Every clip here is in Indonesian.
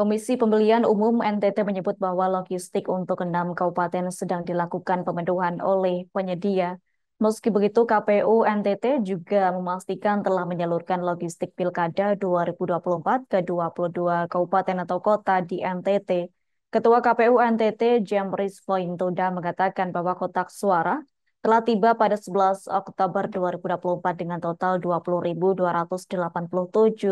Komisi Pemilihan Umum NTT menyebut bahwa logistik untuk enam kabupaten sedang dilakukan pemenuhan oleh penyedia. Meski begitu, KPU NTT juga memastikan telah menyalurkan logistik Pilkada 2024 ke 22 kabupaten atau kota di NTT. Ketua KPU NTT Jamris Vointuda, mengatakan bahwa kotak suara telah tiba pada 11 Oktober 2024 dengan total 20.287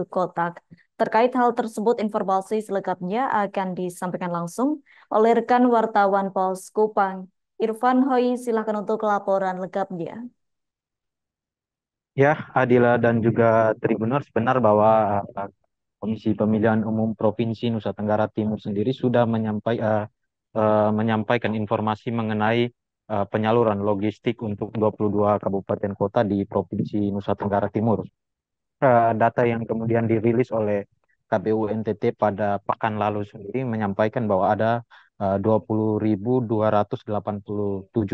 kotak. Terkait hal tersebut, informasi selengkapnya akan disampaikan langsung oleh rekan wartawan Pos Kupang. Irfan Hoi, silakan untuk laporan lengkapnya. Ya, Adila dan juga Tribuners, benar bahwa eh, Komisi Pemilihan Umum Provinsi Nusa Tenggara Timur sendiri sudah menyampai, uh, uh, menyampaikan informasi mengenai uh, penyaluran logistik untuk 22 kabupaten kota di Provinsi Nusa Tenggara Timur. Eh, data yang kemudian dirilis oleh KPU NTT pada pekan lalu sendiri menyampaikan bahwa ada eh, uh, 20.287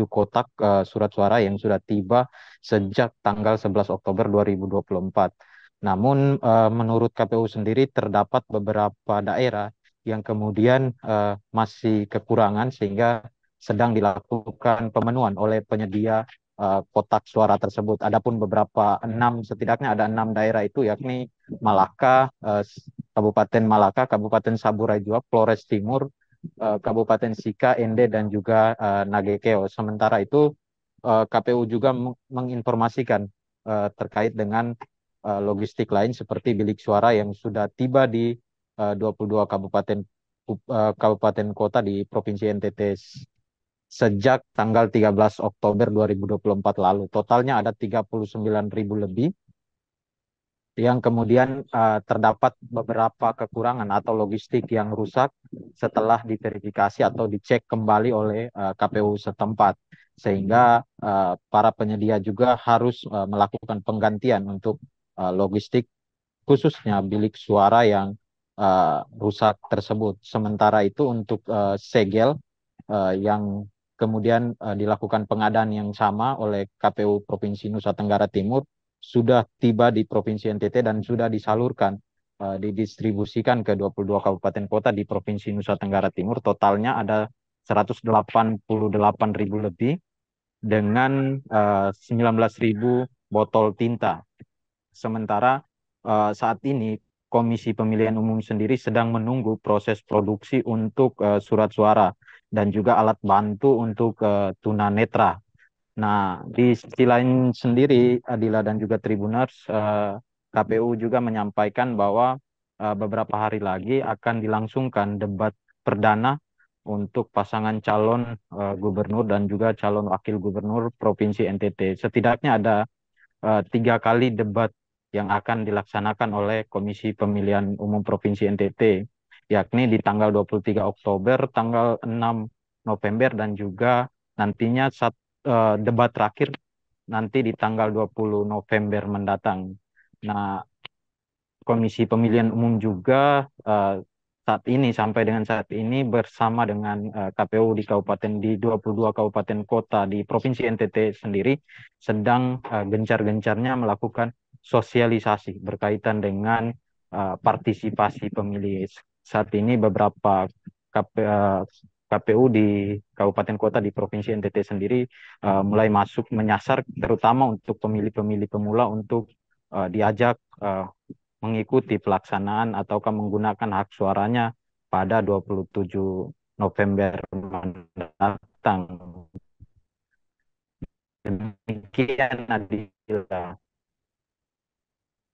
kotak uh, surat suara yang sudah tiba sejak tanggal 11 Oktober 2024. Namun uh, menurut KPU sendiri terdapat beberapa daerah yang kemudian uh, masih kekurangan sehingga sedang dilakukan pemenuhan oleh penyedia Eh, kotak suara tersebut. Adapun beberapa enam setidaknya ada enam daerah itu yakni Malaka, eh, Kabupaten Malaka, Kabupaten Sabura juga, Flores Timur, eh, Kabupaten Sika, Ende dan juga uh, Nagekeo. Sementara itu KPU juga menginformasikan terkait dengan logistik lain seperti bilik suara yang sudah tiba di uh, 22 kabupaten kabupaten kota di Provinsi NTT sejak tanggal 13 Oktober 2024 lalu. Totalnya ada ribu lebih yang kemudian uh, terdapat beberapa kekurangan atau logistik yang rusak setelah diverifikasi atau dicek kembali oleh uh, eh, KPU setempat sehingga uh, para penyedia juga harus uh, melakukan penggantian untuk uh, logistik khususnya bilik suara yang uh, rusak tersebut. Sementara itu untuk uh, segel uh, yang kemudian uh, dilakukan pengadaan yang sama oleh KPU Provinsi Nusa Tenggara Timur sudah tiba di Provinsi NTT dan sudah disalurkan uh, didistribusikan ke 22 kabupaten kota di Provinsi Nusa Tenggara Timur totalnya ada 188.000 lebih dengan uh, eh, 19.000 botol tinta. Sementara uh, saat ini Komisi Pemilihan Umum sendiri sedang menunggu proses produksi untuk uh, surat suara dan juga alat bantu untuk uh, tunanetra. Nah, di sisi lain sendiri, Adila dan juga Tribuners, uh, eh, KPU juga menyampaikan bahwa uh, beberapa hari lagi akan dilangsungkan debat perdana untuk pasangan calon uh, gubernur dan juga calon wakil gubernur provinsi NTT. Setidaknya ada uh, tiga kali debat yang akan dilaksanakan oleh Komisi Pemilihan Umum Provinsi NTT yakni di tanggal 23 Oktober, tanggal 6 November dan juga nantinya saat uh, eh, debat terakhir nanti di tanggal 20 November mendatang. Nah, Komisi Pemilihan Umum juga uh, saat ini sampai dengan saat ini bersama dengan uh, eh, KPU di kabupaten di 22 kabupaten kota di Provinsi NTT sendiri sedang uh, gencar-gencarnya melakukan sosialisasi berkaitan dengan uh, partisipasi pemilih saat ini beberapa KPU eh, di kabupaten kota di provinsi NTT sendiri uh, mulai masuk menyasar terutama untuk pemilih-pemilih pemula untuk uh, diajak uh, mengikuti pelaksanaan ataukah menggunakan hak suaranya pada 27 November mendatang. Demikian Adila.